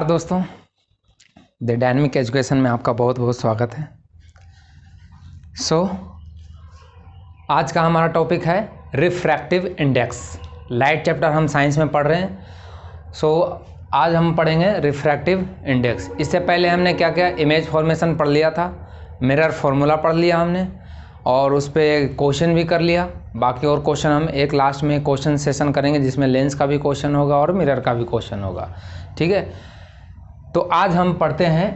नमस्कार दोस्तों the dynamic education में आपका बहुत बहुत स्वागत है सो so, आज का हमारा टॉपिक है रिफ्रैक्टिव इंडेक्स लाइट चैप्टर हम साइंस में पढ़ रहे हैं सो so, आज हम पढ़ेंगे रिफ्रैक्टिव इंडेक्स इससे पहले हमने क्या क्या इमेज फॉर्मेशन पढ़ लिया था मिरर फॉर्मूला पढ़ लिया हमने और उस पर क्वेश्चन भी कर लिया बाकी और क्वेश्चन हम एक लास्ट में क्वेश्चन सेशन करेंगे जिसमें लेंस का भी क्वेश्चन होगा और मिरर का भी क्वेश्चन होगा ठीक है तो आज हम पढ़ते हैं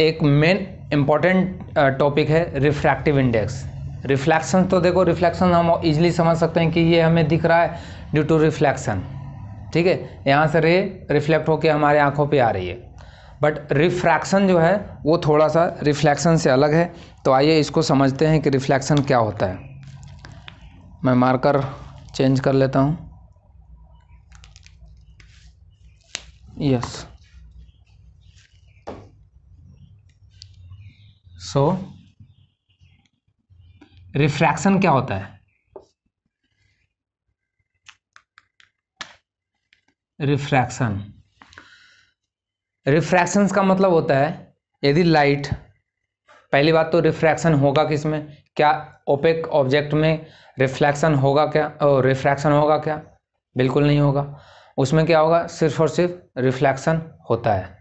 एक मेन इम्पॉर्टेंट टॉपिक है रिफ्रैक्टिव इंडेक्स रिफ्लैक्शन तो देखो रिफ्लैक्शन हम इजीली समझ सकते हैं कि ये हमें दिख रहा है ड्यू टू रिफ्लैक्शन ठीक है यहाँ से रे रिफ्लेक्ट होकर हमारे आँखों पर आ रही है बट रिफ्रैक्शन जो है वो थोड़ा सा रिफ्लैक्शन से अलग है तो आइए इसको समझते हैं कि रिफ्लैक्शन क्या होता है मैं मार्कर चेंज कर लेता हूँ यस सो रिफ्रैक्शन क्या होता है रिफ्रैक्शन रिफ्रैक्शन का मतलब होता है यदि लाइट पहली बात तो रिफ्रैक्शन होगा किसमें क्या ओपेक ऑब्जेक्ट में रिफ्लैक्शन होगा क्या रिफ्रैक्शन oh, होगा क्या बिल्कुल नहीं होगा उसमें क्या होगा सिर्फ और सिर्फ रिफ्लैक्शन होता है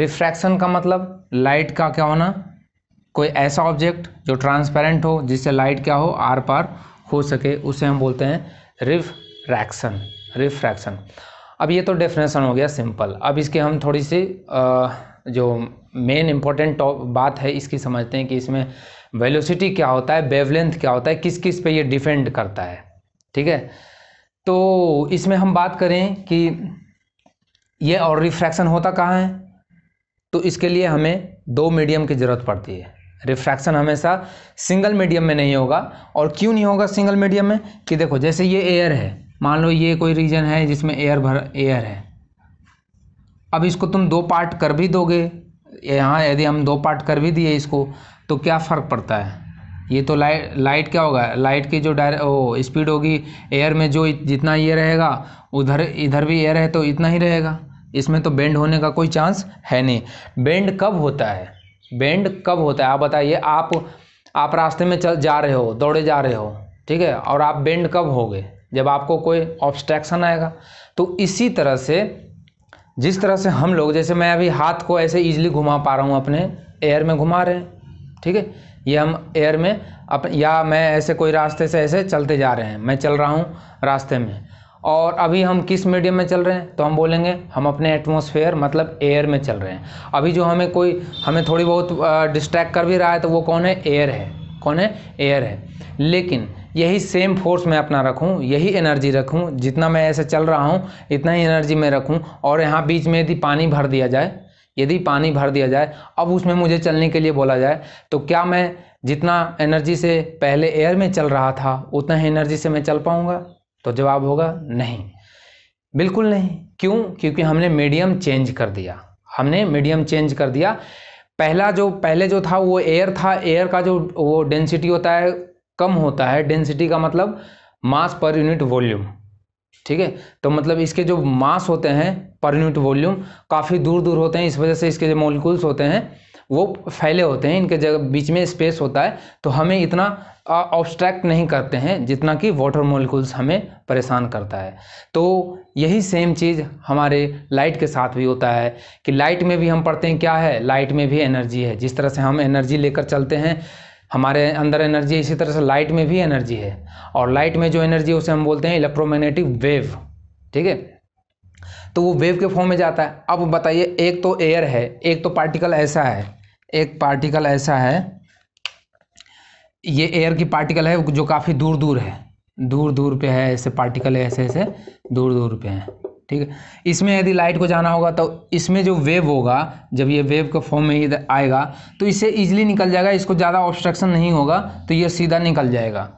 रिफ्रैक्शन का मतलब लाइट का क्या होना कोई ऐसा ऑब्जेक्ट जो ट्रांसपेरेंट हो जिससे लाइट क्या हो आर पार हो सके उसे हम बोलते हैं रिफ्रैक्शन रिफ्रैक्शन अब ये तो डेफिनेशन हो गया सिंपल अब इसके हम थोड़ी सी जो मेन इम्पोर्टेंट बात है इसकी समझते हैं कि इसमें वेलोसिटी क्या होता है वेवलेंथ क्या होता है किस किस पे ये डिपेंड करता है ठीक है तो इसमें हम बात करें कि ये और रिफ्रैक्शन होता कहाँ है तो इसके लिए हमें दो मीडियम की ज़रूरत पड़ती है रिफ्रैक्शन हमेशा सिंगल मीडियम में नहीं होगा और क्यों नहीं होगा सिंगल मीडियम में कि देखो जैसे ये एयर है मान लो ये कोई रीजन है जिसमें एयर भर एयर है अब इसको तुम दो पार्ट कर भी दोगे यहाँ यदि हम दो पार्ट कर भी दिए इसको तो क्या फ़र्क पड़ता है ये तो लाइट लाइट क्या होगा लाइट की जो डायरे ओ स्पीड होगी एयर में जो जितना ये रहेगा उधर इधर भी एयर है तो इतना ही रहेगा इसमें तो बेंड होने का कोई चांस है नहीं बेंड कब होता है बेंड कब होता है आप बताइए आप आप रास्ते में चल जा रहे हो दौड़े जा रहे हो ठीक है और आप बेंड कब होगे जब आपको कोई ऑब्स्ट्रैक्शन आएगा तो इसी तरह से जिस तरह से हम लोग जैसे मैं अभी हाथ को ऐसे ईजिली घुमा पा रहा हूँ अपने एयर में घुमा रहे हैं ठीक है ये हम एयर में अप या मैं ऐसे कोई रास्ते से ऐसे चलते जा रहे हैं मैं चल रहा हूँ रास्ते में और अभी हम किस मीडियम में चल रहे हैं तो हम बोलेंगे हम अपने एटमोसफेयर मतलब एयर में चल रहे हैं अभी जो हमें कोई हमें थोड़ी बहुत डिस्ट्रैक्ट कर भी रहा है तो वो कौन है एयर है कौन है एयर है लेकिन यही सेम फोर्स मैं अपना रखूं यही एनर्जी रखूं जितना मैं ऐसे चल रहा हूं इतना ही एनर्जी मैं रखूं और यहाँ बीच में यदि पानी भर दिया जाए यदि पानी भर दिया जाए अब उसमें मुझे चलने के लिए बोला जाए तो क्या मैं जितना एनर्जी से पहले एयर में चल रहा था उतना ही एनर्जी से मैं चल पाऊँगा तो जवाब होगा नहीं बिल्कुल नहीं क्यों क्योंकि हमने मीडियम चेंज कर दिया हमने मीडियम चेंज कर दिया पहला जो पहले जो था वो एयर था एयर का जो वो डेंसिटी होता है कम होता है डेंसिटी का मतलब मास पर यूनिट वॉल्यूम ठीक है तो मतलब इसके जो मास होते हैं पर यूनिट वॉल्यूम काफ़ी दूर दूर होते हैं इस वजह से इसके जो मोलिकुल्स होते हैं वो फैले होते हैं इनके जगह बीच में स्पेस होता है तो हमें इतना ऑब्स्ट्रैक्ट नहीं करते हैं जितना कि वाटर मोलिकुल्स हमें परेशान करता है तो यही सेम चीज़ हमारे लाइट के साथ भी होता है कि लाइट में भी हम पढ़ते हैं क्या है लाइट में भी एनर्जी है जिस तरह से हम एनर्जी लेकर चलते हैं हमारे अंदर एनर्जी इसी तरह से लाइट में भी एनर्जी है और लाइट में जो एनर्जी है उसे हम बोलते हैं इलेक्ट्रोमैग्नेटिक वेव ठीक है तो वो वेव के फॉर्म में जाता है अब बताइए एक तो एयर है एक तो पार्टिकल ऐसा है एक पार्टिकल ऐसा है ये एयर की पार्टिकल है जो काफ़ी दूर दूर है दूर दूर पे है ऐसे पार्टिकल है ऐसे ऐसे दूर दूर पे हैं ठीक है इसमें यदि लाइट को जाना होगा तो इसमें जो वेव होगा जब ये वेव के फॉर्म में आएगा तो इसे ईजिली निकल जाएगा इसको ज़्यादा ऑब्स्ट्रक्शन नहीं होगा तो ये सीधा निकल जाएगा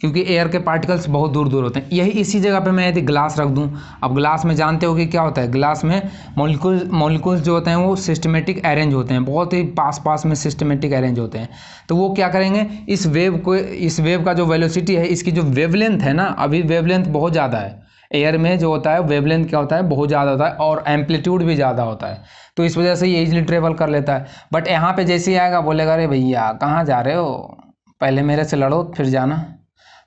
क्योंकि एयर के पार्टिकल्स बहुत दूर दूर होते हैं यही इसी जगह पे मैं यदि ग्लास रख दूं अब ग्लास में जानते हो कि क्या होता है ग्लास में मोलिकुल मोलिकुल्स जो होते हैं वो सिस्टमेटिक अरेंज होते हैं बहुत ही पास पास में सिस्टमेटिक अरेंज होते हैं तो वो क्या करेंगे इस वेव को इस वेव का जो वेलोसिटी है इसकी जो वेव है ना अभी वेव बहुत ज़्यादा है एयर में जो होता है वेव क्या होता है बहुत ज़्यादा होता है और एम्पलीट्यूड भी ज़्यादा होता है तो इस वजह से ये इजिली ट्रेवल कर लेता है बट यहाँ पर जैसे ही आएगा बोलेगा अरे भैया कहाँ जा रहे हो पहले मेरे से लड़ो फिर जाना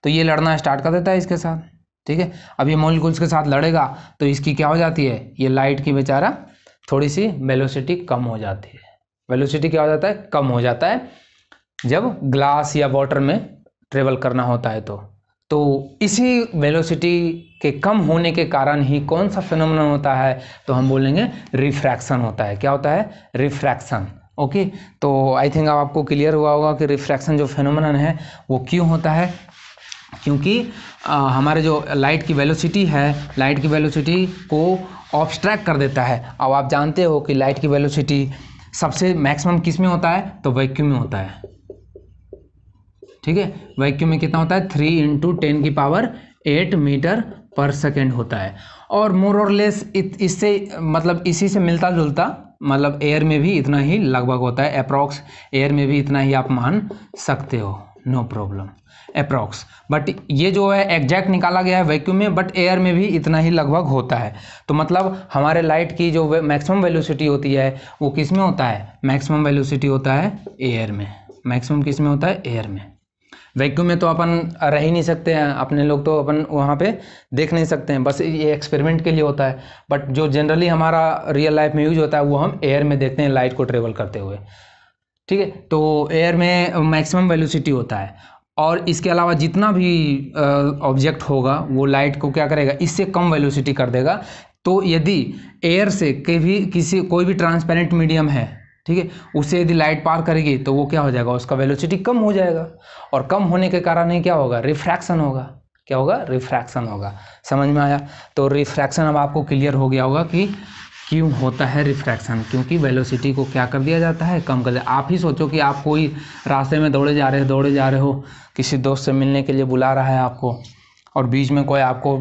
तो ये लड़ना स्टार्ट कर देता है इसके साथ ठीक है अब ये मोलिकुल्स के साथ लड़ेगा तो इसकी क्या हो जाती है ये लाइट की बेचारा थोड़ी सी वेलोसिटी कम हो जाती है वेलोसिटी क्या हो जाता है कम हो जाता है जब ग्लास या वाटर में ट्रेवल करना होता है तो तो इसी वेलोसिटी के कम होने के कारण ही कौन सा फिनोमिनन होता है तो हम बोलेंगे रिफ्रैक्शन होता है क्या होता है रिफ्रैक्शन ओके तो आई थिंक अब आपको क्लियर हुआ होगा कि रिफ्रैक्शन जो फिनोमिनन है वो क्यों होता है क्योंकि हमारे जो लाइट की वेलोसिटी है लाइट की वेलोसिटी को ऑब्स्ट्रैक्ट कर देता है अब आप जानते हो कि लाइट की वेलोसिटी सबसे मैक्सिमम किस में होता है तो वैक्यूम में होता है ठीक है वैक्यूम में कितना होता है थ्री इंटू टेन की power eight metre per second होता है और मोर और लेस इससे मतलब इसी से मिलता जुलता मतलब एयर में भी इतना ही लगभग होता है अप्रॉक्स एयर में भी इतना ही आप मान सकते हो no no problem approx but ये जो है एग्जैक्ट निकाला गया है वैक्यूम में बट एयर में भी इतना ही लगभग होता है तो मतलब हमारे लाइट की जो मैक्सिमम वेलोसिटी होती है वो किस में होता है मैक्सिमम वेलोसिटी होता है एयर में मैक्सिमम किस में होता है एयर में वैक्यूम में तो अपन रह ही नहीं सकते हैं अपने लोग तो अपन वहाँ पे देख नहीं सकते हैं बस ये एक्सपेरिमेंट के लिए होता है बट जो जनरली हमारा रियल लाइफ में यूज होता है वो हम एयर में देखते हैं लाइट को ट्रेवल करते हुए ठीक है तो एयर में मैक्सिमम वेलोसिटी होता है और इसके अलावा जितना भी ऑब्जेक्ट होगा वो लाइट को क्या करेगा इससे कम वेलोसिटी कर देगा तो यदि एयर से कभी किसी कोई भी ट्रांसपेरेंट मीडियम है ठीक है उससे यदि लाइट पार करेगी तो वो क्या हो जाएगा उसका वेलोसिटी कम हो जाएगा और कम होने के कारण ही क्या होगा रिफ्रैक्शन होगा क्या होगा रिफ्रैक्शन होगा समझ में आया तो रिफ्रैक्शन अब आपको क्लियर हो गया होगा कि क्यों होता है रिफ्रैक्शन क्योंकि वेलोसिटी को क्या कर दिया जाता है कम कर दिया आप ही सोचो कि आप कोई रास्ते में दौड़े जा रहे हो दौड़े जा रहे हो किसी दोस्त से मिलने के लिए बुला रहा है आपको और बीच में कोई आपको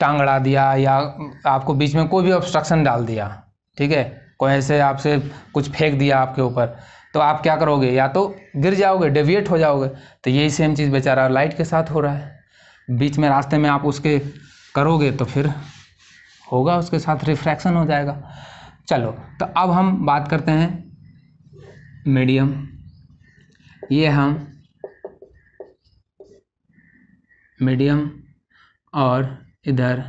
टांग अड़ा दिया या आपको बीच में कोई भी ऑब्स्ट्रक्शन डाल दिया ठीक है कोई ऐसे आपसे कुछ फेंक दिया आपके ऊपर तो आप क्या करोगे या तो गिर जाओगे डेविएट हो जाओगे तो यही सेम चीज़ बेचारा लाइट के साथ हो रहा है बीच में रास्ते में आप उसके करोगे तो फिर होगा उसके साथ रिफ्रैक्शन हो जाएगा चलो तो अब हम बात करते हैं मीडियम ये हम मीडियम और इधर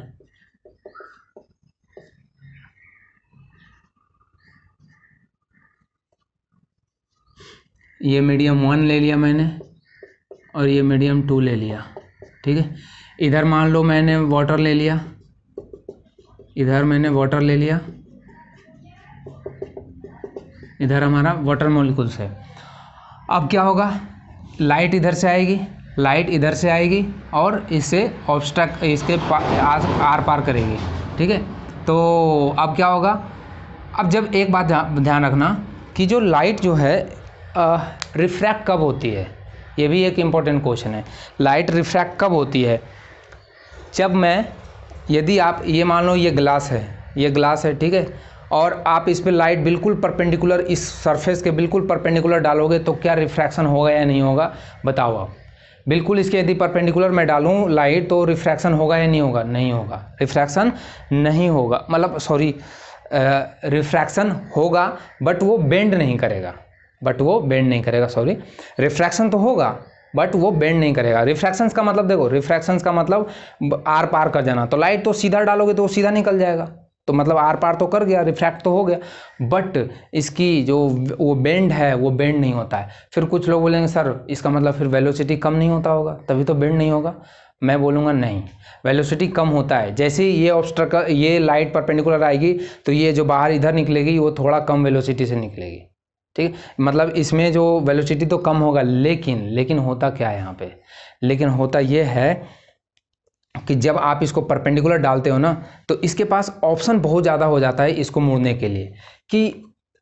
ये मीडियम वन ले लिया मैंने और ये मीडियम टू ले लिया ठीक है इधर मान लो मैंने वाटर ले लिया इधर मैंने वाटर ले लिया इधर हमारा वाटर मोलिकुल्स है अब क्या होगा लाइट इधर से आएगी लाइट इधर से आएगी और इसे ऑब्स्टक इसके पा, आर पार करेगी ठीक है तो अब क्या होगा अब जब एक बात ध्यान रखना कि जो लाइट जो है रिफ्रैक्ट कब होती है ये भी एक इम्पॉर्टेंट क्वेश्चन है लाइट रिफ्रैक्ट कब होती है जब मैं यदि आप ये मान लो ये ग्लास है ये ग्लास है ठीक है और आप इस पर लाइट बिल्कुल परपेंडिकुलर इस सरफेस के बिल्कुल परपेंडिकुलर डालोगे तो क्या रिफ्रैक्शन होगा या नहीं होगा बताओ आप बिल्कुल इसके यदि परपेंडिकुलर मैं डालूं लाइट तो रिफ्रैक्शन होगा या नहीं होगा नहीं होगा रिफ्रैक्शन नहीं होगा मतलब सॉरी रिफ्रैक्शन होगा बट वो बेंड नहीं करेगा बट वो बेंड नहीं करेगा सॉरी रिफ्रैक्शन तो होगा बट वो बेंड नहीं करेगा रिफ्रैक्शंस का मतलब देखो रिफ्रैक्शंस का मतलब आर पार कर जाना तो लाइट तो सीधा डालोगे तो वो सीधा निकल जाएगा तो मतलब आर पार तो कर गया रिफ्रैक्ट तो हो गया बट इसकी जो वो बेंड है वो बेंड नहीं होता है फिर कुछ लोग बोलेंगे सर इसका मतलब फिर वेलोसिटी कम नहीं होता होगा तभी तो बेंड नहीं होगा मैं बोलूँगा नहीं वेलोसिटी कम होता है जैसे ही ये ऑब्स्ट्रक ये लाइट परपेंडिकुलर आएगी तो ये जो बाहर इधर निकलेगी वो थोड़ा कम वेलोसिटी से निकलेगी ठीक मतलब इसमें जो वेलोसिटी तो कम होगा लेकिन लेकिन होता क्या है यहाँ पे लेकिन होता ये है कि जब आप इसको परपेंडिकुलर डालते हो ना तो इसके पास ऑप्शन बहुत ज़्यादा हो जाता है इसको मुड़ने के लिए कि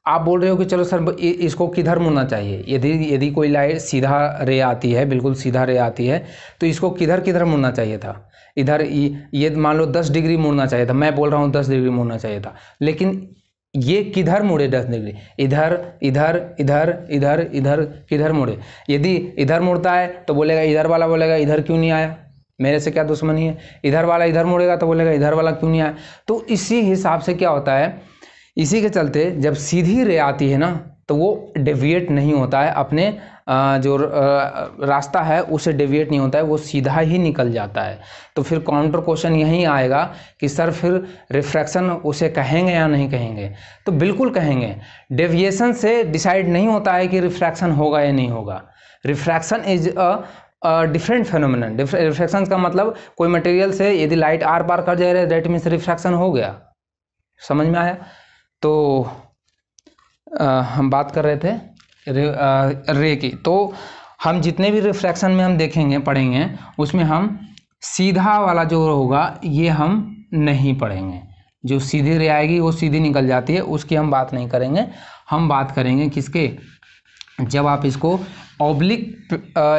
आप बोल रहे हो कि चलो सर इसको किधर मुड़ना चाहिए यदि यदि कोई लाइट सीधा रे आती है बिल्कुल सीधा रे आती है तो इसको किधर किधर मुड़ना चाहिए था इधर ये मान लो दस डिग्री मुड़ना चाहिए था मैं बोल रहा हूँ दस डिग्री मुड़ना चाहिए था लेकिन ये किधर मुड़े दस डिग्री इधर इधर इधर इधर इधर किधर मुड़े यदि इधर मुड़ता है तो बोलेगा इधर वाला बोलेगा इधर क्यों नहीं आया मेरे से क्या दुश्मनी है इधर वाला इधर मुड़ेगा तो बोलेगा इधर वाला क्यों नहीं आया तो इसी हिसाब से क्या होता है इसी के चलते जब सीधी रे आती है ना तो वो डेविएट नहीं होता है अपने जो रास्ता है उसे डेविएट नहीं होता है वो सीधा ही निकल जाता है तो फिर काउंटर क्वेश्चन यही आएगा कि सर फिर रिफ्रैक्शन उसे कहेंगे या नहीं कहेंगे तो बिल्कुल कहेंगे डेविएशन से डिसाइड नहीं होता है कि रिफ्रैक्शन होगा या नहीं होगा refraction is a different phenomenon refraction का मतलब कोई मटेरियल से यदि लाइट आर पार कर जा रहे दैट मीन्स रिफ्रैक्शन हो गया समझ में आया तो आ, हम बात कर रहे थे रे, की तो हम जितने भी रिफ्रैक्शन में हम देखेंगे पढ़ेंगे उसमें हम सीधा वाला जो होगा ये हम नहीं पढ़ेंगे जो सीधी रे आएगी वो सीधी निकल जाती है उसकी हम बात नहीं करेंगे हम बात करेंगे किसके जब आप इसको ऑब्लिक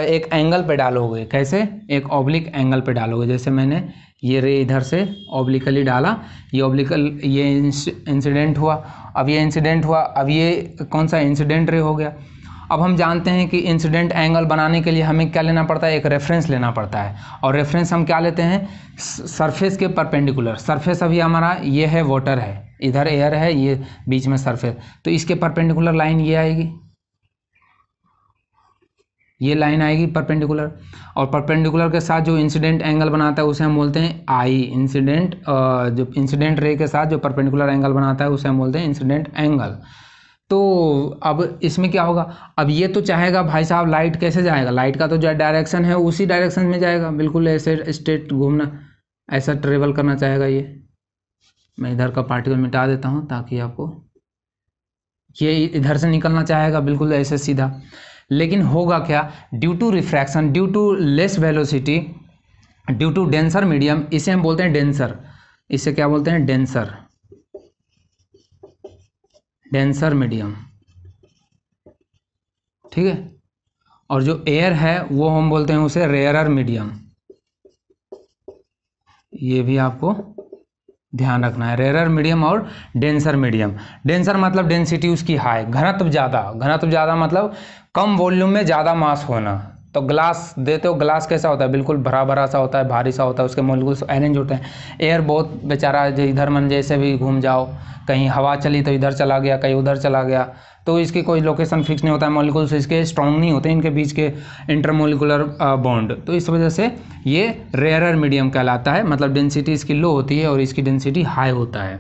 एक एंगल पे डालोगे कैसे एक ऑब्लिक एंगल पे डालोगे जैसे मैंने ये रे इधर से ऑब्लिकली डाला ये ऑब्लिकल ये इंसिडेंट हुआ अब ये इंसिडेंट हुआ अब ये कौन सा इंसिडेंट रे हो गया अब हम जानते हैं कि इंसिडेंट एंगल बनाने के लिए हमें क्या लेना पड़ता है एक रेफरेंस लेना पड़ता है और रेफरेंस हम क्या लेते हैं सरफेस के परपेंडिकुलर सरफेस अभी हमारा ये है वाटर है इधर एयर है ये बीच में सरफेस तो इसके परपेंडिकुलर लाइन ये आएगी ये लाइन आएगी परपेंडिकुलर और परपेंडिकुलर के साथ जो इंसिडेंट एंगल बनाता है उसे हम बोलते हैं आई इंसिडेंट जो इंसिडेंट रे के साथ जो परपेंडिकुलर एंगल बनाता है उसे हम बोलते हैं इंसिडेंट एंगल तो अब इसमें क्या होगा अब ये तो चाहेगा भाई साहब लाइट कैसे जाएगा लाइट का तो जो डायरेक्शन है उसी डायरेक्शन में जाएगा बिल्कुल ऐसे स्ट्रेट घूमना ऐसा ट्रेवल करना चाहेगा ये मैं इधर का पार्टिकल मिटा देता हूँ ताकि आपको ये इधर से निकलना चाहेगा बिल्कुल ऐसे सीधा लेकिन होगा क्या due to refraction due to less velocity due to denser medium इसे हम बोलते हैं डेंसर इसे क्या बोलते हैं डेंसर डेंसर मीडियम ठीक है और जो एयर है वो हम बोलते हैं उसे रेयरर मीडियम ये भी आपको ध्यान रखना है रेरर मीडियम और डेंसर मीडियम डेंसर मतलब डेंसिटी उसकी हाई घनत्व ज़्यादा घनत्व ज़्यादा मतलब कम वॉल्यूम में ज़्यादा मास होना तो ग्लास देते हो ग्लास कैसा होता है बिल्कुल भरा भरा सा होता है भारी सा होता है उसके मोलिकुल्स अरेंज होते हैं एयर बहुत बेचारा जो इधर मन जैसे भी घूम जाओ कहीं हवा चली तो इधर चला गया कहीं उधर चला गया तो इसके कोई लोकेशन फिक्स नहीं होता है मॉलिकुल्स इसके स्ट्रॉन्ग नहीं होते इनके बीच के इंटरमोलिकुलर बॉन्ड uh, तो इस वजह से ये रेयरर मीडियम कहलाता है मतलब डेंसिटी इसकी लो होती है और इसकी डेंसिटी हाई होता है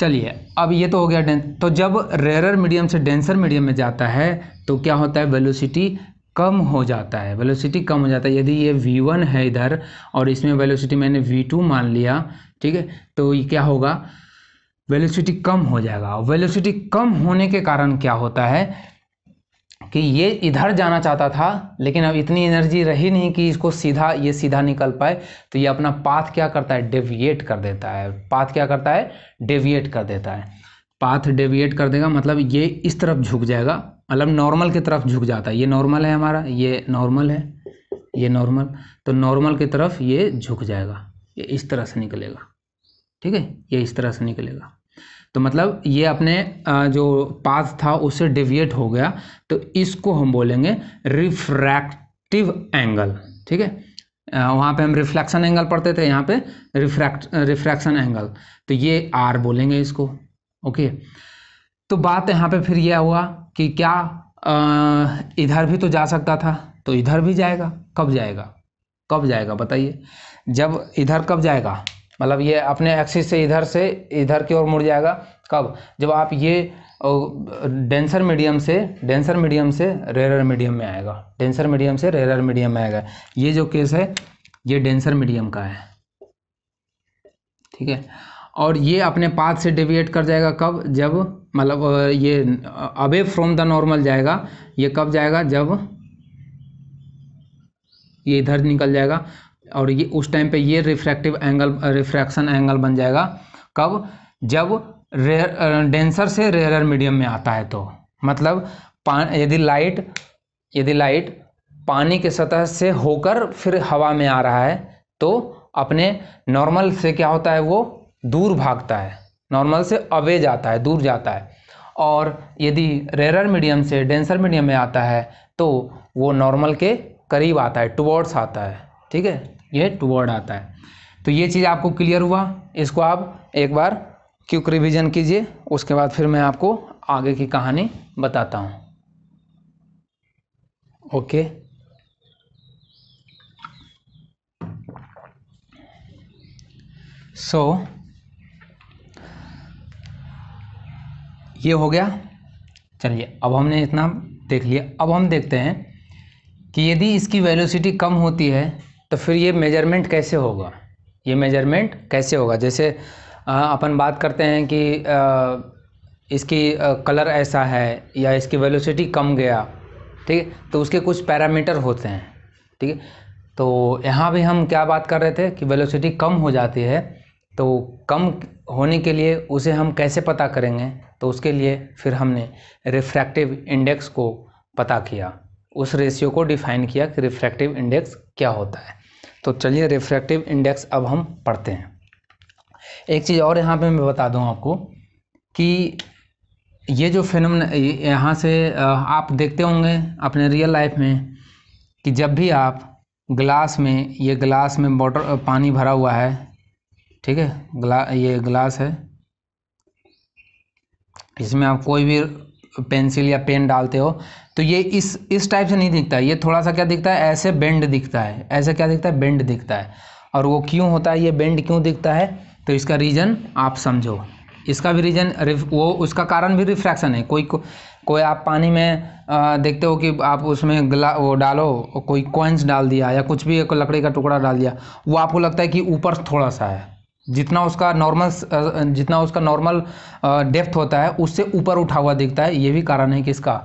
चलिए अब ये तो हो गया तो जब रेयरर मीडियम से डेंसर मीडियम में जाता है तो क्या होता है वेलोसिटी कम हो जाता है वेलोसिटी कम हो जाता है यदि ये v1 है इधर और इसमें वेलोसिटी मैंने v2 मान लिया ठीक है तो ये क्या होगा वेलोसिटी कम हो जाएगा वेलोसिटी कम होने के कारण क्या होता है कि ये इधर जाना चाहता था लेकिन अब इतनी एनर्जी रही नहीं कि इसको सीधा ये सीधा निकल पाए तो ये अपना पाथ क्या करता है डेविएट कर देता है पाथ क्या करता है डेविएट कर देता है पाथ डेविएट कर देगा मतलब ये इस तरफ झुक जाएगा मतलब नॉर्मल की तरफ झुक जाता है ये नॉर्मल है हमारा ये नॉर्मल है ये नॉर्मल तो नॉर्मल की तरफ ये झुक जाएगा ये इस तरह से निकलेगा ठीक है ये इस तरह से निकलेगा तो मतलब ये अपने जो पाथ था उससे डेविएट हो गया तो इसको हम बोलेंगे रिफ्रैक्टिव एंगल ठीक है वहाँ पे हम रिफ्लेक्शन एंगल पढ़ते थे यहाँ पे रिफ्रैक्ट रिफ्रैक्शन एंगल तो ये आर बोलेंगे इसको ओके तो बात यहाँ पे फिर यह हुआ कि क्या आ, इधर भी तो जा सकता था तो इधर भी जाएगा कब जाएगा कब जाएगा बताइए जब इधर कब जाएगा मतलब ये अपने एक्सिस से इधर से इधर की ओर मुड़ जाएगा कब जब आप ये डेंसर मीडियम से डेंसर मीडियम से रेरर मीडियम में आएगा डेंसर मीडियम से रेरर मीडियम में आएगा ये जो केस है ये डेंसर मीडियम का है ठीक है और ये अपने पाथ से डेविएट कर जाएगा कब जब मतलब ये अवे फ्रॉम द नॉर्मल जाएगा ये कब जाएगा जब ये इधर निकल जाएगा और ये उस टाइम पे ये रिफ्रैक्टिव एंगल रिफ्रैक्शन एंगल बन जाएगा कब जब रेयर डेंसर से रेयर मीडियम में आता है तो मतलब यदि लाइट यदि लाइट पानी के सतह से होकर फिर हवा में आ रहा है तो अपने नॉर्मल से क्या होता है वो दूर भागता है नॉर्मल से अवे जाता है दूर जाता है और यदि रेयर मीडियम से डेंसर मीडियम में आता है तो वो नॉर्मल के करीब आता है टुवर्ड्स आता है ठीक है ये वर्ड आता है तो ये चीज़ आपको क्लियर हुआ इसको आप एक बार क्यूक रिविज़न कीजिए उसके बाद फिर मैं आपको आगे की कहानी बताता हूँ ओके सो so, ये हो गया चलिए अब हमने इतना देख लिया अब हम देखते हैं कि यदि इसकी वेलोसिटी कम होती है तो फिर ये मेजरमेंट कैसे होगा ये मेजरमेंट कैसे होगा जैसे अपन बात करते हैं कि आ, इसकी आ, कलर ऐसा है या इसकी वेलोसिटी कम गया ठीक है तो उसके कुछ पैरामीटर होते हैं ठीक है तो यहाँ भी हम क्या बात कर रहे थे कि वेलोसिटी कम हो जाती है तो कम होने के लिए उसे हम कैसे पता करेंगे तो उसके लिए फिर हमने रिफ्रैक्टिव इंडेक्स को पता किया उस रेशियो को डिफाइन किया कि रिफ्रैक्टिव इंडेक्स क्या होता है तो चलिए रिफ्रैक्टिव इंडेक्स अब हम पढ़ते हैं एक चीज़ और यहाँ पे मैं बता दूँ आपको कि ये जो फिल्म यहाँ से आप देखते होंगे अपने रियल लाइफ में कि जब भी आप ग्लास में ये ग्लास में बॉटर पानी भरा हुआ है ठीक है ग्ला ये ग्लास है इसमें आप कोई भी पेंसिल या पेन डालते हो तो ये इस इस टाइप से नहीं दिखता ये थोड़ा सा क्या दिखता है ऐसे बेंड दिखता है ऐसे क्या दिखता है बेंड दिखता है और वो क्यों होता है ये बेंड क्यों दिखता है तो इसका रीज़न आप समझो इसका भी रीज़न वो उसका कारण भी रिफ्रैक्शन है कोई को, कोई आप पानी में आ, देखते हो कि आप उसमें गला वो डालो कोई कॉइन्स डाल दिया या कुछ भी एक लकड़ी का टुकड़ा डाल दिया वो आपको लगता है कि ऊपर थोड़ा सा है जितना उसका नॉर्मल जितना उसका नॉर्मल डेप्थ होता है उससे ऊपर उठा हुआ दिखता है ये भी कारण है कि इसका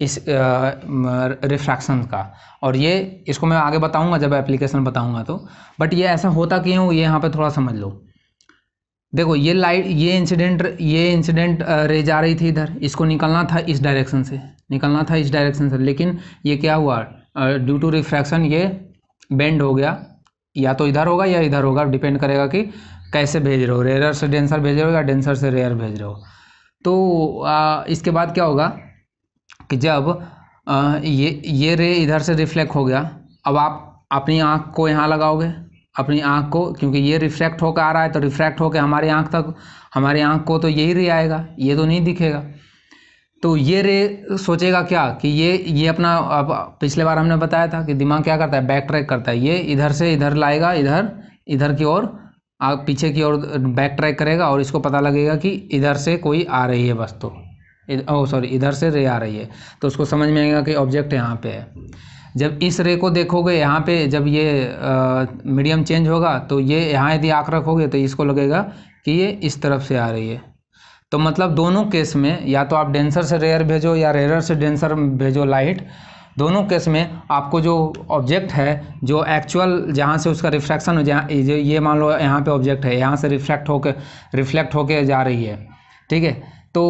इस रिफ्रैक्शन का और ये इसको मैं आगे बताऊंगा जब एप्लीकेशन बताऊंगा तो बट ये ऐसा होता क्यों ये यहाँ पे थोड़ा समझ लो देखो ये लाइट ये इंसिडेंट ये इंसिडेंट रे जा रही थी इधर इसको निकलना था इस डायरेक्शन से निकलना था इस डायरेक्शन से लेकिन ये क्या हुआ ड्यू टू रिफ्रैक्शन ये बेंड हो गया या तो इधर होगा या इधर होगा डिपेंड करेगा कि कैसे भेज रहे हो रेयर से डेंसर भेज रहे हो या डेंसर से रेयर भेज रहे हो तो आ, इसके बाद क्या होगा कि जब ये ये रे इधर से रिफ्लेक्ट हो गया अब आप अपनी आँख को यहाँ लगाओगे अपनी आँख को क्योंकि ये रिफ्लेक्ट होकर आ रहा है तो रिफ्लेक्ट होकर हमारी आँख तक हमारी आँख को तो यही रे आएगा ये तो नहीं दिखेगा तो ये रे सोचेगा क्या कि ये ये अपना अब पिछले बार हमने बताया था कि दिमाग क्या करता है बैक ट्रैक करता है ये इधर से इधर लाएगा इधर इधर की ओर आप पीछे की ओर बैक ट्रैक करेगा और इसको पता लगेगा कि इधर से कोई आ रही है वस्तु तो। ओ सॉरी इधर से रे आ रही है तो उसको समझ में आएगा कि ऑब्जेक्ट यहाँ पे है जब इस रे को देखोगे यहाँ पे जब ये मीडियम चेंज होगा तो ये यहाँ यदि आँख रखोगे तो इसको लगेगा कि ये इस तरफ से आ रही है तो मतलब दोनों केस में या तो आप डेंसर से रेयर भेजो या रेयर से डेंसर भेजो लाइट दोनों केस में आपको जो ऑब्जेक्ट है जो एक्चुअल जहाँ से उसका रिफ्रैक्शन हो जहाँ ये मान लो यहाँ पे ऑब्जेक्ट है यहाँ से रिफ्लेक्ट होकर रिफ्लेक्ट होके जा रही है ठीक है तो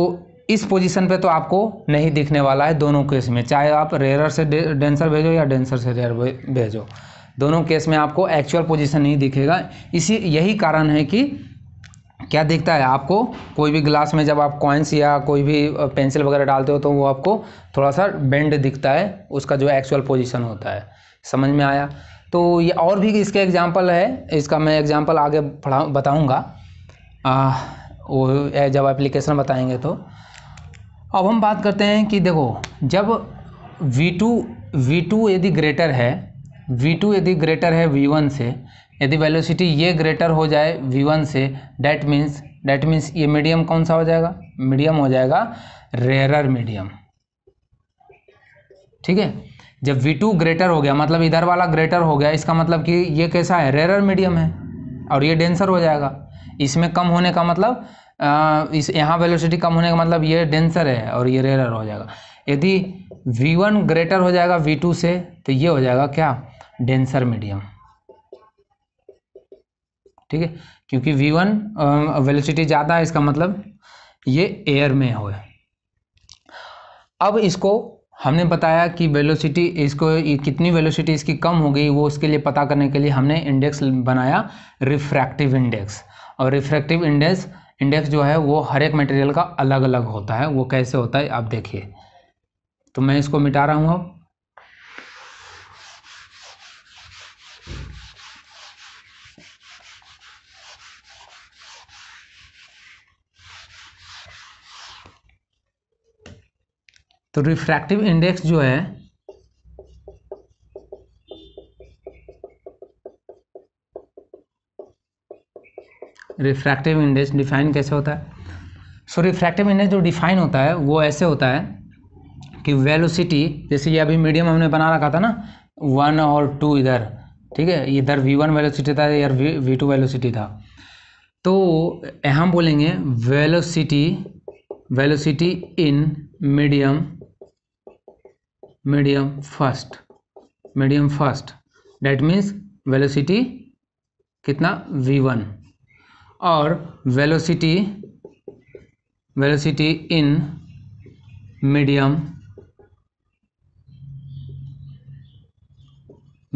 इस पोजीशन पे तो आपको नहीं दिखने वाला है दोनों केस में चाहे आप रेयर से डेंसर भेजो या डेंसर से रेयर भेजो दोनों केस में आपको एक्चुअल पोजीशन नहीं दिखेगा इसी यही कारण है कि क्या दिखता है आपको कोई भी ग्लास में जब आप कॉइन्स या कोई भी पेंसिल वगैरह डालते हो तो वो आपको थोड़ा सा बेंड दिखता है उसका जो एक्चुअल पोजिशन होता है समझ में आया तो ये और भी इसके एग्जाम्पल है इसका मैं एग्जाम्पल आगे पढ़ा बताऊँगा वो जब एप्लीकेशन बताएंगे तो अब हम बात करते हैं कि देखो जब V2 V2 यदि ग्रेटर है V2 यदि ग्रेटर है V1 से यदि वेलोसिटी ये ग्रेटर हो जाए V1 से डैट मीन्स डैट मीन्स ये मीडियम कौन सा हो जाएगा मीडियम हो जाएगा रेयरर मीडियम ठीक है जब V2 ग्रेटर हो गया मतलब इधर वाला ग्रेटर हो गया इसका मतलब कि ये कैसा है रेयरर मीडियम है और ये डेंसर हो जाएगा इसमें कम होने का मतलब इस यहाँ वेलोसिटी कम होने का मतलब ये डेंसर है और ये रेयर हो जाएगा यदि v1 ग्रेटर हो जाएगा v2 से तो ये हो जाएगा क्या डेंसर मीडियम ठीक है क्योंकि v1 वेलोसिटी ज़्यादा है इसका मतलब ये एयर में हो अब इसको हमने बताया कि वेलोसिटी इसको कितनी वेलोसिटी इसकी कम हो गई वो उसके लिए पता करने के लिए हमने इंडेक्स बनाया रिफ्रैक्टिव इंडेक्स और रिफ्रैक्टिव इंडेक्स इंडेक्स जो है वो हर एक मटेरियल का अलग अलग होता है वो कैसे होता है आप देखिए तो मैं इसको मिटा रहा हूँ अब तो रिफ्रैक्टिव इंडेक्स जो है रिफ्रैक्टिव इंडेक्स डिफाइन कैसे होता है सो रिफ्रैक्टिव इंडेक्स जो डिफाइन होता है वो ऐसे होता है कि वेलोसिटी जैसे ये अभी मीडियम हमने बना रखा था ना वन और टू इधर ठीक है इधर वी वन वेलोसिटी था इधर वी टू वेलोसिटी था तो हम बोलेंगे velocity velocity in medium medium first medium first that means velocity कितना वी वन और velocity velocity in medium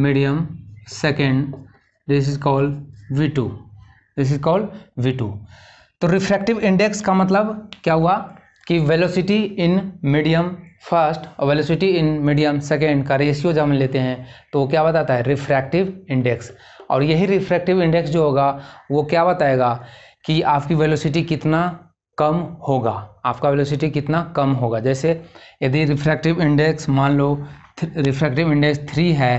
medium second this is called V two this is called V two तो refractive index का मतलब क्या हुआ कि velocity in medium first और velocity in medium second का रेशियो जब हम लेते हैं तो क्या बताता है रिफ्रैक्टिव इंडेक्स और यही रिफ्रैक्टिव इंडेक्स जो होगा वो क्या बताएगा कि आपकी वेलोसिटी कितना कम होगा आपका वेलोसिटी कितना कम होगा जैसे यदि रिफ्रैक्टिव इंडेक्स मान लो रिफ्रैक्टिव इंडेक्स थ्री है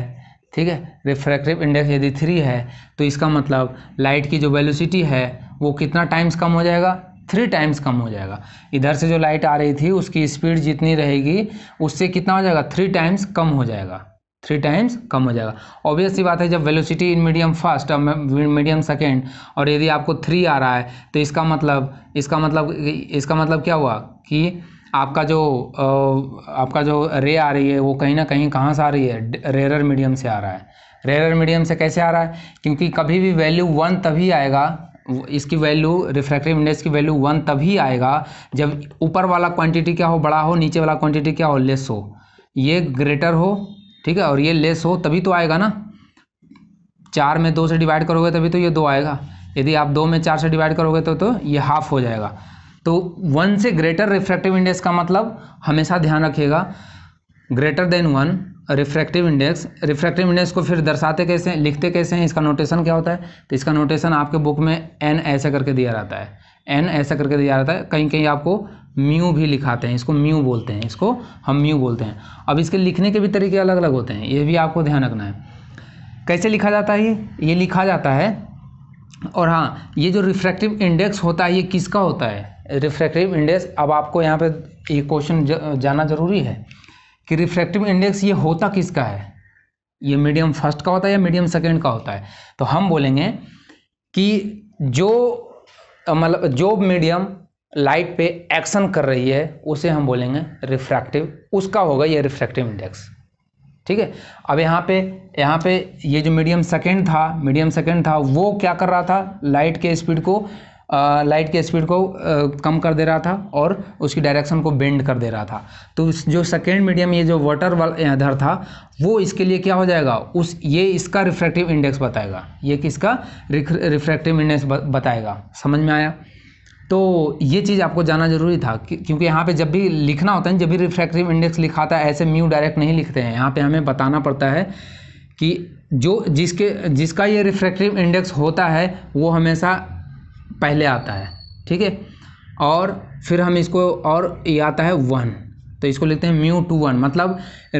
ठीक है रिफ्रैक्टिव इंडेक्स यदि थ्री है तो इसका मतलब लाइट की जो वेलोसिटी है वो कितना टाइम्स कम हो जाएगा थ्री टाइम्स कम हो जाएगा इधर से जो लाइट आ रही थी उसकी स्पीड जितनी रहेगी उससे कितना हो जाएगा थ्री टाइम्स कम हो जाएगा थ्री टाइम्स कम हो जाएगा ऑब्वियस सी बात है जब वेलोसिटी इन मीडियम फर्स्ट और मीडियम सेकेंड और यदि आपको थ्री आ रहा है तो इसका मतलब इसका मतलब इसका मतलब क्या हुआ कि आपका जो आपका जो रे आ रही है वो कहीं ना कहीं कहाँ से आ रही है रेरर मीडियम से आ रहा है रेरर मीडियम से कैसे आ रहा है क्योंकि कभी भी वैल्यू वन तभी आएगा इसकी वैल्यू रिफ्रैक्टिव इंडेक्स की वैल्यू वन तभी आएगा जब ऊपर वाला क्वांटिटी क्या हो बड़ा हो नीचे वाला क्वांटिटी क्या हो लेस हो ये ग्रेटर हो ठीक है और ये लेस हो तभी तो आएगा ना चार में दो से डिवाइड करोगे तभी तो ये दो आएगा यदि आप दो में चार से डिवाइड करोगे तो तो ये हाफ हो जाएगा तो वन से ग्रेटर रिफ्रैक्टिव इंडेक्स का मतलब हमेशा ध्यान रखिएगा greater than one refractive index refractive index को फिर दर्शाते कैसे हैं लिखते कैसे हैं इसका नोटेशन क्या होता है तो इसका नोटेशन आपके बुक में एन ऐसा करके दिया जाता है एन ऐसा करके दिया जाता है कहीं कहीं आपको म्यू भी लिखाते हैं इसको म्यू बोलते हैं इसको हम म्यू बोलते हैं अब इसके लिखने के भी तरीके अलग अलग होते हैं ये भी आपको ध्यान रखना है कैसे लिखा जाता है ये ये लिखा जाता है और हाँ ये जो रिफ्रैक्टिव इंडेक्स होता है ये किसका होता है रिफ्रैक्टिव इंडेक्स अब आपको यहाँ पे ये क्वेश्चन जाना ज़रूरी है कि रिफ्रैक्टिव इंडेक्स ये होता किसका है ये मीडियम फर्स्ट का होता है या मीडियम सेकेंड का होता है तो हम बोलेंगे कि जो मतलब जो मीडियम लाइट पे एक्शन कर रही है उसे हम बोलेंगे रिफ्रैक्टिव उसका होगा ये रिफ्रैक्टिव इंडेक्स ठीक है अब यहाँ पे यहाँ पे ये जो मीडियम सेकेंड था मीडियम सेकेंड था वो क्या कर रहा था लाइट के स्पीड को लाइट के स्पीड को आ, कम कर दे रहा था और उसकी डायरेक्शन को बेंड कर दे रहा था तो जो सेकेंड मीडियम ये जो वाटर वाला इधर था वो इसके लिए क्या हो जाएगा उस ये इसका रिफ्रैक्टिव इंडेक्स बताएगा ये किसका रिफ्रैक्टिव इंडेक्स बताएगा समझ में आया तो ये चीज़ आपको जानना जरूरी था क्योंकि यहाँ पे जब भी लिखना होता है जब भी रिफ्रैक्टिव इंडेक्स लिखाता है ऐसे म्यू डायरेक्ट नहीं लिखते हैं यहाँ पे हमें बताना पड़ता है कि जो जिसके जिसका ये रिफ्रैक्टिव इंडेक्स होता है वो हमेशा पहले आता है ठीक है और फिर हम इसको और ये आता है वन तो इसको लिखते हैं म्यू टू वन मतलब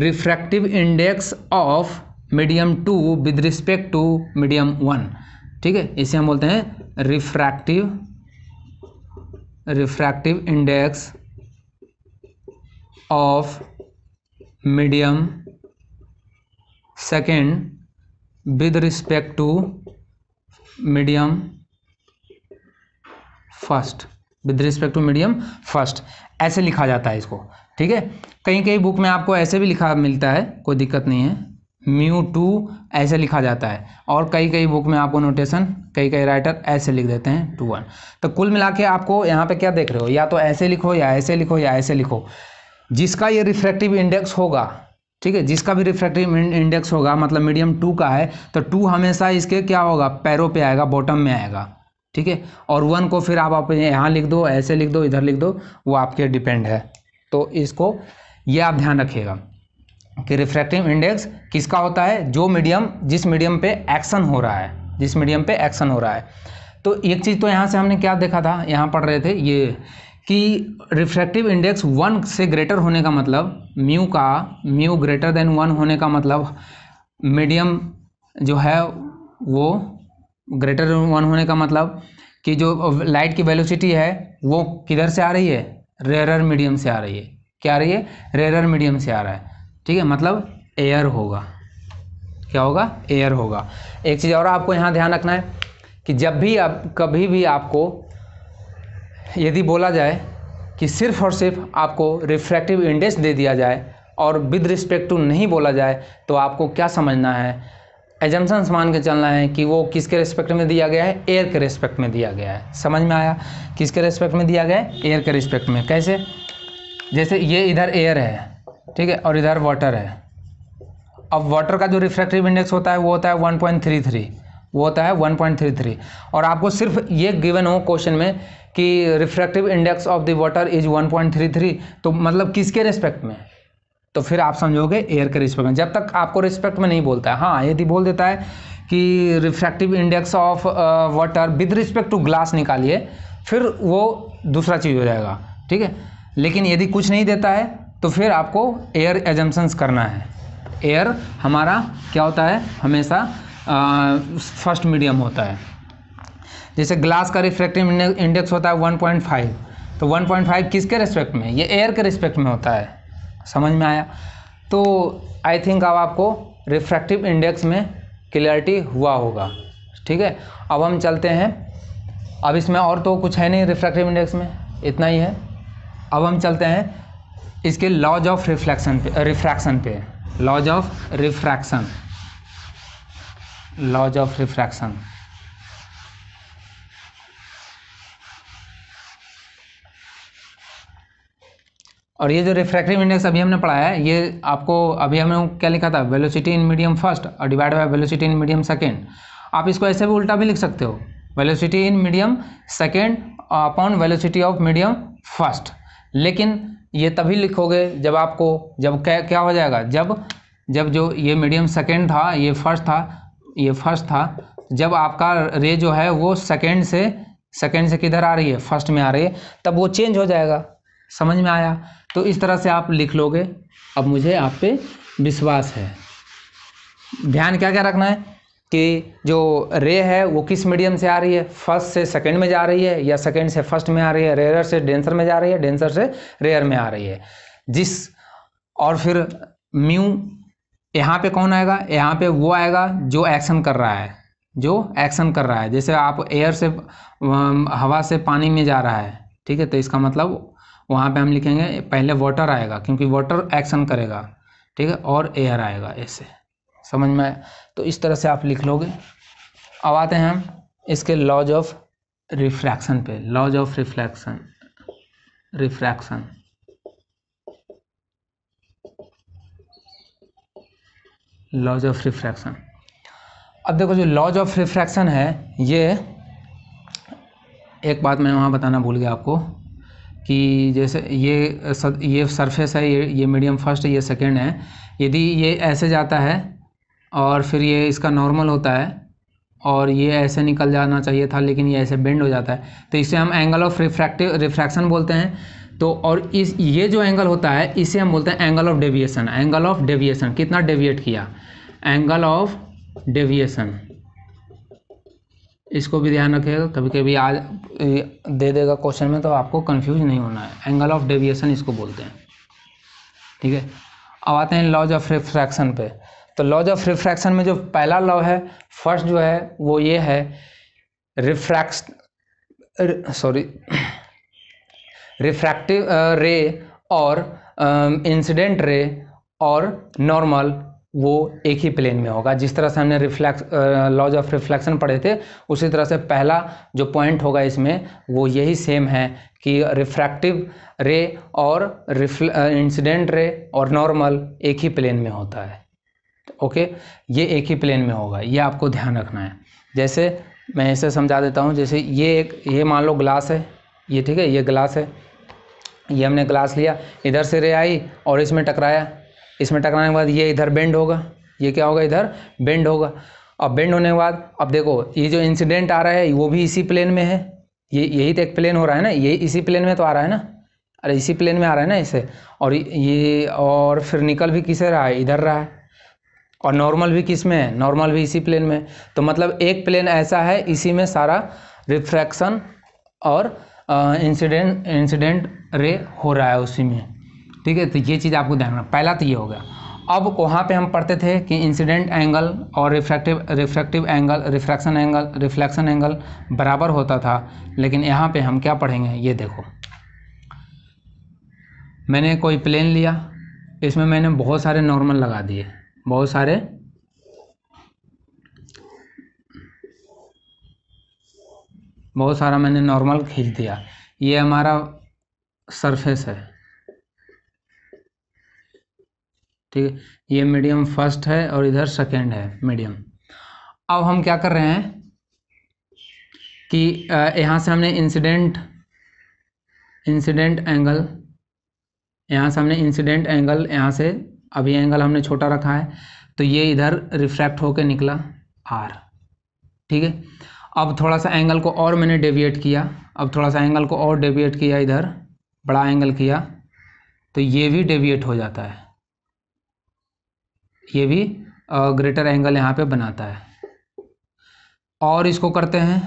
refractive index of medium two with respect to medium one ठीक है इसे हम बोलते हैं refractive refractive index of medium second with respect to medium first with respect to medium first ऐसे लिखा जाता है इसको ठीक है कहीं कहीं बुक में आपको ऐसे भी लिखा मिलता है कोई दिक्कत नहीं है म्यू टू ऐसे लिखा जाता है और कई कई बुक में आपको नोटेशन कई कई राइटर ऐसे लिख देते हैं टू वन तो कुल मिला के आपको यहाँ पे क्या देख रहे हो या तो ऐसे लिखो या ऐसे लिखो या ऐसे लिखो जिसका ये रिफ्रैक्टिव इंडेक्स होगा ठीक है जिसका भी रिफ्रैक्टिव इंडेक्स होगा मतलब मीडियम टू का है तो टू हमेशा इसके क्या होगा पैरों पे आएगा बॉटम में आएगा ठीक है और वन को फिर आप अपने यहाँ लिख दो ऐसे लिख दो इधर लिख दो वो आपके डिपेंड है तो इसको ये आप ध्यान रखिएगा कि रिफ्रैक्टिव इंडेक्स किसका होता है जो मीडियम जिस मीडियम पे एक्शन हो रहा है जिस मीडियम पे एक्शन हो रहा है तो एक चीज़ तो यहाँ से हमने क्या देखा था यहाँ पढ़ रहे थे ये कि रिफ्रैक्टिव इंडेक्स वन से ग्रेटर होने का मतलब म्यू का म्यू ग्रेटर देन वन होने का मतलब मीडियम जो है वो ग्रेटर देन वन होने का मतलब कि जो लाइट की वेलोसिटी है वो किधर से आ रही है रेरर मीडियम से आ रही है क्या आ रही है रेरर मीडियम से आ रहा है ठीक है मतलब एयर होगा क्या होगा एयर होगा एक चीज़ और आपको यहाँ ध्यान रखना है कि जब भी आप कभी भी आपको यदि बोला जाए कि सिर्फ और सिर्फ आपको रिफ्रैक्टिव इंडेक्स दे दिया जाए और विद रिस्पेक्ट टू नहीं बोला जाए तो आपको क्या समझना है एजम्सन मान के चलना है कि वो किसके रिस्पेक्ट में दिया गया है एयर के रिस्पेक्ट में दिया गया है समझ में आया किसके रिस्पेक्ट में दिया गया है एयर के रिस्पेक्ट में कैसे जैसे ये इधर एयर है ठीक है और इधर वाटर है अब वाटर का जो रिफ्रैक्टिव इंडेक्स होता है वो होता है 1.33 वो होता है 1.33 और आपको सिर्फ ये गिवन हो क्वेश्चन में कि refractive index of the water is 1.33 तो मतलब किसके रिस्पेक्ट में तो फिर आप समझोगे एयर के रिस्पेक्ट में जब तक आपको रिस्पेक्ट में नहीं बोलता है हाँ यदि बोल देता है कि refractive index of water with respect to glass निकालिए फिर वो दूसरा चीज़ हो जाएगा ठीक है लेकिन यदि कुछ नहीं देता है तो फिर आपको एयर एजम्पन्स करना है एयर हमारा क्या होता है हमेशा फर्स्ट मीडियम होता है जैसे ग्लास का रिफ्रैक्टिव इंडेक्स होता है 1.5 तो 1.5 किसके रिस्पेक्ट में ये एयर के रिस्पेक्ट में होता है समझ में आया तो आई थिंक अब आपको रिफ्रैक्टिव इंडेक्स में क्लियरिटी हुआ होगा ठीक है अब हम चलते हैं अब इसमें और तो कुछ है नहीं रिफ्रैक्टिव इंडेक्स में इतना ही है अब हम चलते हैं इसके लॉज ऑफ रिफ्लेक्शन पे रिफ्रैक्शन पे laws of refraction laws of refraction और ये जो रिफ्रैक्टिव इंडेक्स अभी हमने पढ़ाया है ये आपको अभी हमने क्या लिखा था वेलोसिटी इन मीडियम फर्स्ट और divide by velocity in medium second आप इसको ऐसे भी उल्टा भी लिख सकते हो velocity in medium second upon velocity of medium first लेकिन ये तभी लिखोगे जब आपको जब क्या क्या हो जाएगा जब जब जो ये मीडियम सेकेंड था ये फर्स्ट था ये फर्स्ट था जब आपका रे जो है वो सेकेंड से सेकेंड से किधर आ रही है फर्स्ट में आ रही है तब वो चेंज हो जाएगा समझ में आया तो इस तरह से आप लिख लोगे अब मुझे आप पे विश्वास है ध्यान क्या क्या रखना है कि जो रे है वो किस मीडियम से आ रही है फर्स्ट से सेकंड में जा रही है या सेकंड से फर्स्ट में आ रही है रेयर से डेंसर में जा रही है डेंसर से रेयर में आ रही है जिस और फिर म्यू यहाँ पे कौन आएगा यहाँ पे वो आएगा जो एक्शन कर रहा है जो एक्शन कर रहा है जैसे आप एयर से हवा से पानी में जा रहा है ठीक है तो इसका मतलब वहाँ पे हम लिखेंगे पहले वाटर आएगा क्योंकि वाटर एक्शन करेगा ठीक है और एयर आएगा ऐसे समझ में आया तो इस तरह से आप लिख लोगे अब आते हैं हम इसके लॉज ऑफ रिफ्रैक्शन पे laws of refraction refraction laws of refraction अब देखो जो लॉज ऑफ रिफ्रैक्शन है ये एक बात मैं वहाँ बताना भूल गया आपको कि जैसे ये ये सरफेस है ये ये मीडियम फर्स्ट है ये सेकेंड है यदि ये ऐसे जाता है और फिर ये इसका नॉर्मल होता है और ये ऐसे निकल जाना चाहिए था लेकिन ये ऐसे बेंड हो जाता है तो इसे हम एंगल ऑफ रिफ्रैक्टिव रिफ्रैक्शन बोलते हैं तो और इस ये जो एंगल होता है इसे हम बोलते हैं angle of deviation angle of deviation कितना डेविएट किया एंगल ऑफ डेविएशन इसको भी ध्यान रखिएगा कभी कभी आज दे देगा क्वेश्चन में तो आपको कंफ्यूज नहीं होना है एंगल ऑफ डेविएशन इसको बोलते हैं ठीक है अब आते हैं लॉज ऑफ रिफ्रैक्शन पे तो लॉज ऑफ रिफ्रैक्शन में जो पहला लॉ है फर्स्ट जो है वो ये है रिफ्रैक्स सॉरी रिफ्रैक्टिव रे और इंसिडेंट um, रे और नॉर्मल वो एक ही प्लेन में होगा जिस तरह से हमने रिफ्लैक्स लॉज ऑफ रिफ्लेक्शन पढ़े थे उसी तरह से पहला जो पॉइंट होगा इसमें वो यही सेम है कि रिफ्रैक्टिव रे और इंसिडेंट रे uh, और नॉर्मल एक ही प्लेन में होता है ओके ये एक ही प्लेन में होगा ये आपको ध्यान रखना है जैसे मैं इसे समझा देता हूँ जैसे ये एक ये मान लो ग्लास है ये ठीक है ये ग्लास है ये हमने ग्लास लिया इधर से रे आई और इसमें टकराया इसमें टकराने के बाद ये इधर बेंड होगा ये क्या होगा इधर बेंड होगा अब बेंड होने के बाद अब देखो ये जो इंसिडेंट आ रहा है वो भी इसी प्लेन में है ये यही तो एक प्लेन हो रहा है ना ये इसी प्लेन में तो आ रहा है ना अरे इसी प्लेन में आ रहा है ना इसे और ये और फिर निकल भी किसे रहा है इधर रहा है और नॉर्मल भी किस में है नॉर्मल भी इसी प्लेन में तो मतलब एक प्लेन ऐसा है इसी में सारा रिफ्रैक्शन और इंसिडेंट इंसिडेंट रे हो रहा है उसी में ठीक है तो ये चीज़ आपको ध्यान रखना पहला तो ये हो गया अब वहाँ पे हम पढ़ते थे कि इंसिडेंट एंगल और refractive refractive angle refraction angle reflection angle बराबर होता था लेकिन यहाँ पे हम क्या पढ़ेंगे ये देखो मैंने कोई प्लेन लिया इसमें मैंने बहुत सारे नॉर्मल लगा दिए बहुत सारे बहुत सारा मैंने नॉर्मल खींच दिया ये हमारा सरफेस है ठीक है ये मीडियम फर्स्ट है और इधर सेकेंड है मीडियम अब हम क्या कर रहे हैं कि यहाँ से हमने इंसिडेंट इंसिडेंट एंगल यहाँ से हमने इंसिडेंट एंगल यहाँ से अब ये एंगल हमने छोटा रखा है तो ये इधर रिफ्रैक्ट होकर निकला आर ठीक है अब थोड़ा सा एंगल को और मैंने डेविएट किया अब थोड़ा सा एंगल को और डेविएट किया इधर बड़ा एंगल किया तो ये भी डेविएट हो जाता है ये भी ग्रेटर एंगल यहाँ पे बनाता है और इसको करते हैं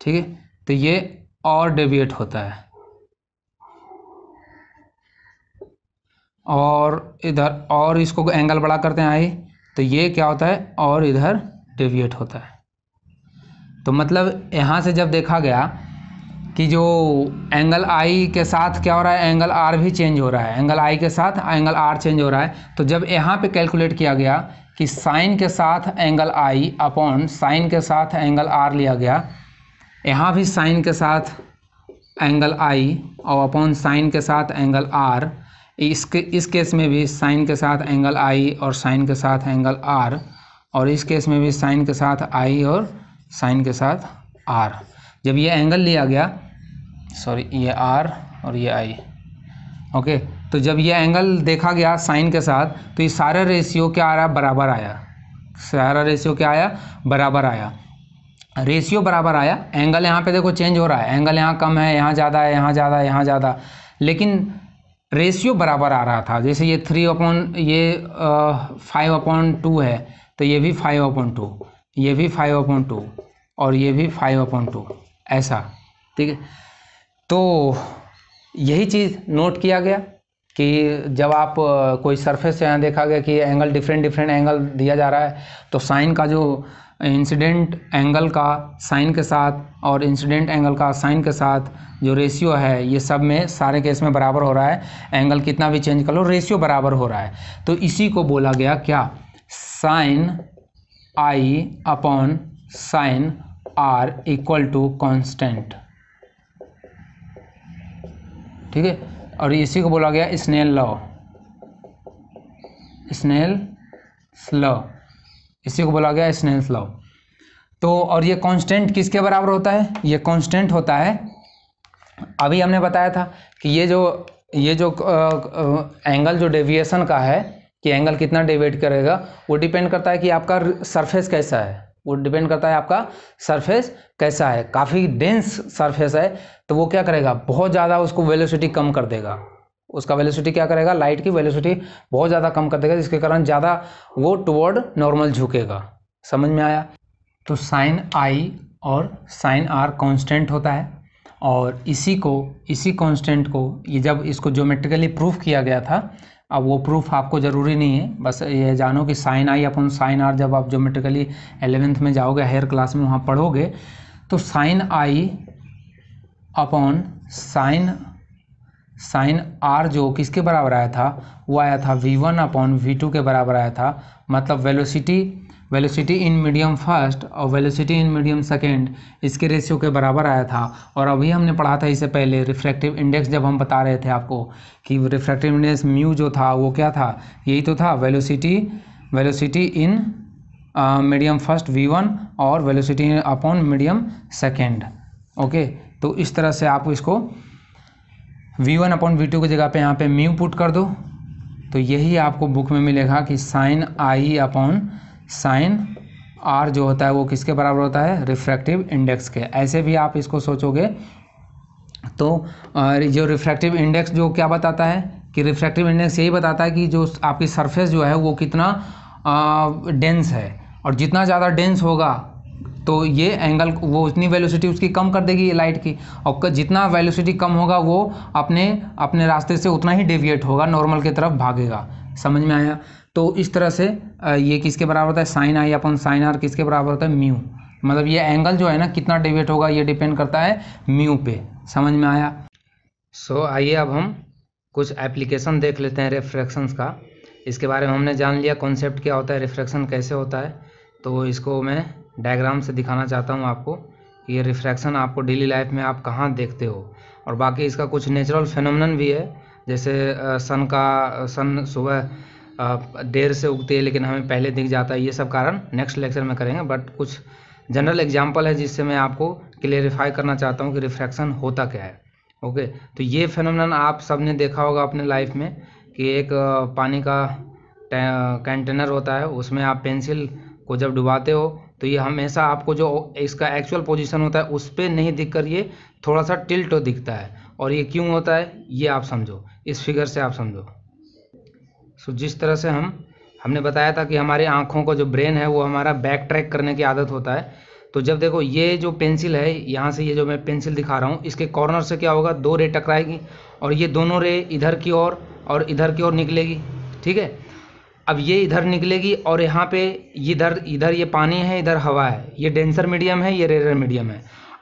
ठीक है तो ये और डेविएट होता है और इधर और इसको एंगल बड़ा करते हैं आई तो ये क्या होता है और इधर डेविएट होता है तो मतलब यहाँ से जब देखा गया कि जो एंगल आई के साथ क्या हो रहा है एंगल आर भी चेंज हो रहा है एंगल आई के साथ एंगल आर चेंज हो रहा है तो जब यहाँ पे कैलकुलेट किया गया कि साइन के साथ एंगल आई अपॉन साइन के साथ एंगल आर लिया गया यहाँ भी साइन के साथ एंगल आई और अपॉन साइन के साथ एंगल आर इसके इस केस में भी साइन के साथ एंगल आई और साइन के साथ एंगल आर और इस केस में भी साइन के साथ आई और साइन के साथ आर जब ये एंगल लिया गया सॉरी ये आर और ये आई ओके तो जब ये एंगल देखा गया साइन के साथ तो ये सारा रेशियो क्या आ रहा बराबर आया सारा रेशियो क्या आया बराबर आया रेशियो बराबर आया एंगल यहाँ पे देखो चेंज हो रहा है एंगल यहाँ कम है यहाँ ज़्यादा है यहाँ ज़्यादा है यहाँ ज़्यादा लेकिन रेशियो बराबर आ रहा था जैसे ये थ्री अपॉन ये फाइव अपॉन टू है तो ये भी फाइव अपॉन टू ये भी फाइव अपॉन टू और ये भी फाइव अपॉन टू ऐसा ठीक है तो यही चीज़ नोट किया गया कि जब आप कोई सरफेस यहाँ देखा गया कि एंगल डिफरेंट डिफरेंट एंगल दिया जा रहा है तो साइन का जो इंसिडेंट एंगल का साइन के साथ और इंसिडेंट एंगल का साइन के साथ जो रेशियो है ये सब में सारे केस में बराबर हो रहा है एंगल कितना भी चेंज कर लो रेशियो बराबर हो रहा है तो इसी को बोला गया क्या sine I upon sine R equal to constant ठीक है और इसी को बोला गया स्नेल लॉ स्नेल लॉ इसी को बोला गया स्नेल्स लॉ तो और ये कांस्टेंट किसके बराबर होता है ये कांस्टेंट होता है अभी हमने बताया था कि ये जो ये जो आ, आ, एंगल जो डेविएशन का है कि एंगल कितना डेविएट करेगा वो डिपेंड करता है कि आपका सरफेस कैसा है वो डिपेंड करता है आपका सरफेस कैसा है काफ़ी डेंस सरफेस है तो वो क्या करेगा बहुत ज़्यादा उसको वेलोसिटी कम कर देगा उसका वेलोसिटी क्या करेगा लाइट की वेलोसिटी बहुत ज़्यादा कम कर देगा जिसके कारण ज़्यादा वो टुवर्ड नॉर्मल झुकेगा समझ में आया तो साइन आई और साइन आर कांस्टेंट होता है और इसी को इसी कांस्टेंट को ये जब इसको ज्योमेट्रिकली प्रूफ किया गया था अब वो प्रूफ आपको ज़रूरी नहीं है बस ये जानो कि sine I upon sine R जब आप ज्योमेट्रिकली एलेवेंथ में जाओगे हायर क्लास में वहाँ पढ़ोगे तो sine I upon sine sine R जो किसके बराबर आया था वो आया था V one upon V two के बराबर आया था मतलब velocity velocity in medium first और वेलोसिटी इन मीडियम सेकेंड इसके रेशियो के बराबर आया था और अभी हमने पढ़ा था इससे पहले रिफ्रैक्टिव इंडेक्स जब हम बता रहे थे आपको कि रिफ्रैक्टिव इंडेक्स म्यू जो था वो क्या था यही तो था velocity velocity in medium first V one और velocity upon medium second okay तो इस तरह से आप इसको V one upon V two की जगह पे यहाँ पे म्यू पुट कर दो तो यही आपको बुक में मिलेगा कि sine I upon sine R जो होता है वो किसके बराबर होता है रिफ्रैक्टिव इंडेक्स के ऐसे भी आप इसको सोचोगे तो जो रिफ्रैक्टिव इंडेक्स जो क्या बताता है कि रिफ्रैक्टिव इंडेक्स यही बताता है कि जो आपकी सरफेस जो है वो कितना डेंस है और जितना ज़्यादा डेंस होगा तो ये एंगल वो उतनी वेलोसिटी उसकी कम कर देगी लाइट की और जितना वेलोसिटी कम होगा वो अपने अपने रास्ते से उतना ही डेविएट होगा नॉर्मल की तरफ भागेगा समझ में आया तो इस तरह से ये किसके बराबर होता है sine I upon sine R किसके बराबर होता है म्यू मतलब ये एंगल जो है ना कितना डेविएट होगा ये डिपेंड करता है म्यू पे समझ में आया सो so, आइए अब हम कुछ एप्लीकेशन देख लेते हैं रिफ्रैक्शन का इसके बारे में हमने जान लिया कॉन्सेप्ट क्या होता है रिफ्रैक्शन कैसे होता है तो इसको मैं डायग्राम से दिखाना चाहता हूँ आपको ये रिफ्रैक्शन आपको डेली लाइफ में आप कहाँ देखते हो और बाकी इसका कुछ नेचुरल फेनोमेनन भी है जैसे सन का सन सुबह देर से उगती है लेकिन हमें पहले दिख जाता है ये सब कारण नेक्स्ट लेक्चर में करेंगे बट कुछ जनरल एग्जाम्पल है जिससे मैं आपको क्लेरिफाई करना चाहता हूँ कि रिफ्रैक्शन होता क्या है ओके तो ये फेनोमेनन आप सब ने देखा होगा अपने लाइफ में कि एक पानी का कंटेनर होता है उसमें आप पेंसिल को जब डुबाते हो तो ये हमेशा आपको जो इसका एक्चुअल पोजीशन होता है उस पर नहीं दिख कर ये थोड़ा सा टिल्ट दिखता है और ये क्यों होता है ये आप समझो इस फिगर से आप समझो सो जिस तरह से हम हमने बताया था कि हमारे आँखों का जो ब्रेन है वो हमारा बैक ट्रैक करने की आदत होता है तो जब देखो ये जो पेंसिल है यहाँ से ये जो मैं पेंसिल दिखा रहा हूँ इसके कॉर्नर से क्या होगा दो रे टकराएगी और ये दोनों रे इधर की ओर और, और इधर की ओर निकलेगी ठीक है अब ये इधर निकलेगी और यहाँ पे इधर इधर ये पानी है इधर हवा है ये डेंसर मीडियम है ये रेयर मीडियम है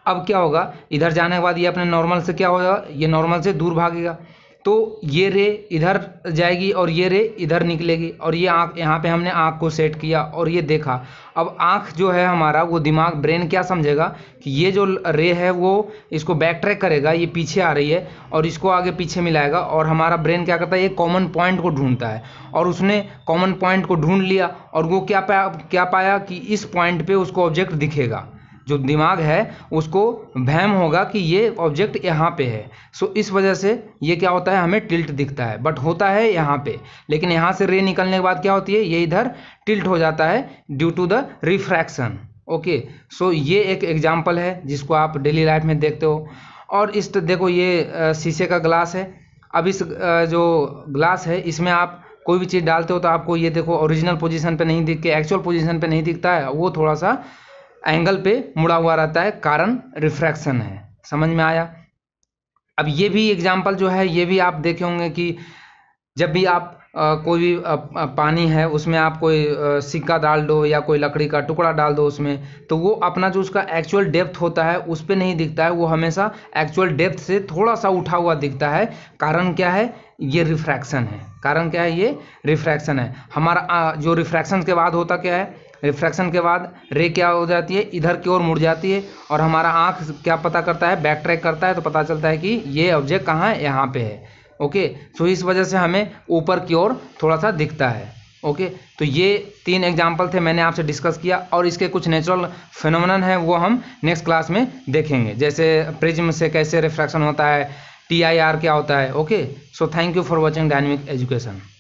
अब क्या होगा इधर जाने के बाद ये अपने नॉर्मल से क्या होगा ये नॉर्मल से दूर भागेगा तो ये रे इधर जाएगी और ये रे इधर निकलेगी और ये आँख यहाँ पे हमने आँख को सेट किया और ये देखा अब आँख जो है हमारा वो दिमाग ब्रेन क्या समझेगा कि ये जो रे है वो इसको बैक ट्रैक करेगा ये पीछे आ रही है और इसको आगे पीछे मिलाएगा और हमारा ब्रेन क्या करता है ये कॉमन पॉइंट को ढूंढता है और उसने कॉमन पॉइंट को ढूंढ लिया और वो क्या पाया क्या पाया कि इस पॉइंट पर उसको ऑब्जेक्ट दिखेगा जो दिमाग है उसको वहम होगा कि ये ऑब्जेक्ट यहाँ पे है सो इस वजह से ये क्या होता है हमें टिल्ट दिखता है बट होता है यहाँ पे लेकिन यहाँ से रे निकलने के बाद क्या होती है ये इधर टिल्ट हो जाता है due to the refraction okay so ये एक एग्जाम्पल है जिसको आप डेली लाइफ में देखते हो और इस देखो ये शीशे का ग्लास है अब इस जो ग्लास है इसमें आप कोई भी चीज़ डालते हो तो आपको ये देखो ओरिजिनल पोजीशन पे नहीं दिख के एक्चुअल पोजीशन पे नहीं दिखता है वो थोड़ा सा एंगल पे मुड़ा हुआ रहता है कारण रिफ्रैक्शन है समझ में आया अब ये भी एग्जाम्पल जो है ये भी आप देखे होंगे कि जब भी आप आ, कोई भी आ, पानी है उसमें आप कोई सिक्का डाल दो या कोई लकड़ी का टुकड़ा डाल दो उसमें तो वो अपना जो उसका एक्चुअल डेप्थ होता है उस पर नहीं दिखता है वो हमेशा एक्चुअल डेप्थ से थोड़ा सा उठा हुआ दिखता है कारण क्या है ये रिफ्रैक्शन है कारण क्या है ये रिफ्रैक्शन है हमारा जो रिफ्रैक्शन के बाद होता क्या है रिफ्रैक्शन के बाद रे क्या हो जाती है इधर की ओर मुड़ जाती है और हमारा आँख क्या पता करता है बैक ट्रैक करता है तो पता चलता है कि ये ऑब्जेक्ट कहाँ है यहाँ पे है ओके सो इस वजह से हमें ऊपर की ओर थोड़ा सा दिखता है ओके तो ये तीन एग्जाम्पल थे मैंने आपसे डिस्कस किया और इसके कुछ नेचुरल फिनमन हैं वो हम नेक्स्ट क्लास में देखेंगे जैसे प्रिज्म से कैसे रिफ्रैक्शन होता है टी आई आर क्या होता है okay so thank you for watching dynamic education